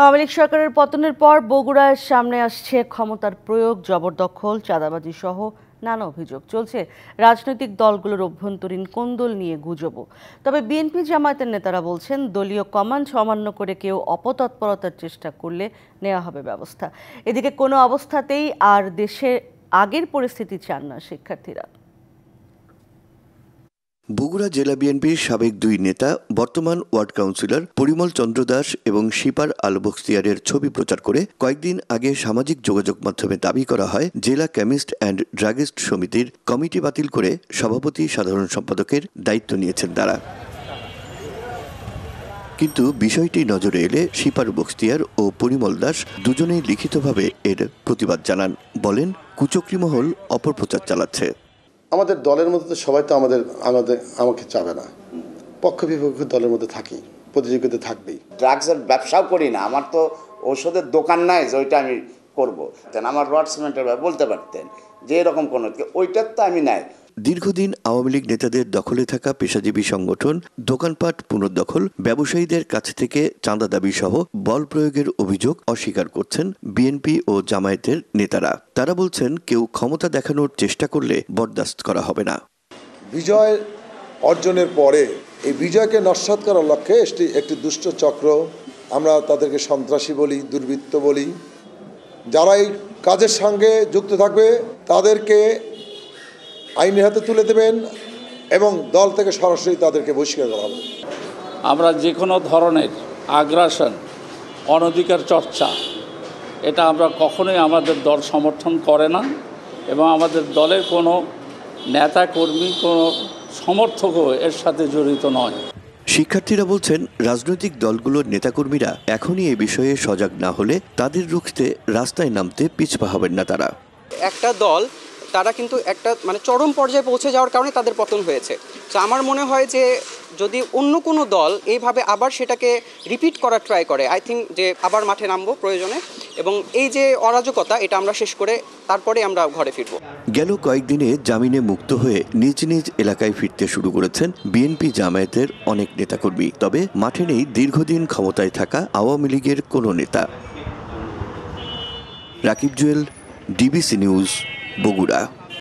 আওয়ামী লীগ সরকারের পতনের পর বগুড়ার সামনে আসছে ক্ষমতার প্রয়োগ জবরদখল চাঁদাবাজি সহ নানা অভিযোগ চলছে রাজনৈতিক দলগুলোর অভ্যন্তরীণ কোন্দল নিয়ে গুজব তবে বিএনপি জামায়াতের নেতারা বলছেন দলীয় কমান্ড সমান্য করে কেউ অপতৎপরতার চেষ্টা করলে নেওয়া হবে ব্যবস্থা এদিকে কোনো অবস্থাতেই আর দেশে আগের পরিস্থিতি চান না শিক্ষার্থীরা বগুড়া জেলা বিএনপির সাবেক দুই নেতা বর্তমান ওয়ার্ড কাউন্সিলর পরিমল চন্দ্র দাস এবং শিপার আল বখতিয়ারের ছবি প্রচার করে কয়েকদিন আগে সামাজিক যোগাযোগ মাধ্যমে দাবি করা হয় জেলা কেমিস্ট অ্যান্ড ড্রাগিস্ট সমিতির কমিটি বাতিল করে সভাপতি সাধারণ সম্পাদকের দায়িত্ব নিয়েছেন তারা কিন্তু বিষয়টি নজরে এলে শিপার বখতিয়ার ও পরিমল দাস দুজনেই লিখিতভাবে এর প্রতিবাদ জানান বলেন কুচক্রি মহল অপপ্রচার চালাচ্ছে আমাদের দলের মধ্যে তো সবাই তো আমাদের আমাদের আমাকে চাবে না পক্ষ বিপক্ষ দলের মধ্যে থাকি প্রতিযোগিতা থাকবেই ড্রাগসের ব্যবসাও করি না আমার তো ঔষধের দোকান নাই যে ওইটা আমি করব। যেন আমার রড সিমেন্টের বলতে পারতেন যে এরকম কোনো ওইটার তো আমি নাই দীর্ঘদিন আওয়ামী লীগ নেতাদের দখলে থাকা পেশাজীবী সংগঠন দোকানপাট পুনর্দখল ব্যবসায়ীদের কাছ থেকে চাঁদা দাবি সহ বল প্রয়োগের অভিযোগ অস্বীকার করছেন বিএনপি ও জামায়াতের নেতারা তারা বলছেন কেউ ক্ষমতা দেখানোর চেষ্টা করলে বরদাস্ত করা হবে না বিজয় অর্জনের পরে এই বিজয়কে নস্বাত করার লক্ষ্যে একটি দুষ্ট চক্র আমরা তাদেরকে সন্ত্রাসী বলি দুর্বৃত্ত বলি যারা এই কাজের সঙ্গে যুক্ত থাকবে তাদেরকে আইনের হাতে তুলে দেবেন এবং দল থেকে সরাসরি তাদেরকে বহিষ্কার করা হবে আমরা যে কোনো ধরনের আগ্রাসন অনধিকার চর্চা এটা আমরা কখনোই আমাদের দল সমর্থন করে না এবং আমাদের দলের কোনো নেতা কর্মী কোনো সমর্থকও এর সাথে জড়িত নয় শিক্ষার্থীরা বলছেন রাজনৈতিক দলগুলোর নেতাকর্মীরা এখনই এ বিষয়ে সজাগ না হলে তাদের রুখতে রাস্তায় নামতে পিছপা হবেন না তারা একটা দল তারা কিন্তু একটা মানে চরম পর্যায়ে পৌঁছে যাওয়ার কারণে তাদের পতন হয়েছে তো আমার মনে হয় যে যদি অন্য কোনো দল এইভাবে আবার সেটাকে রিপিট করার ট্রাই করে আই থিঙ্ক যে আবার মাঠে নামবো প্রয়োজনে এবং এই যে অরাজকতা এটা আমরা শেষ করে তারপরে আমরা ঘরে ফিরব গেল কয়েকদিনে জামিনে মুক্ত হয়ে নিজ নিজ এলাকায় ফিরতে শুরু করেছেন বিএনপি জামায়াতের অনেক নেতাকর্মী তবে মাঠে নেই দীর্ঘদিন ক্ষমতায় থাকা আওয়ামী লীগের কোনো নেতা Rakib Jewel DBC news Bogoudá.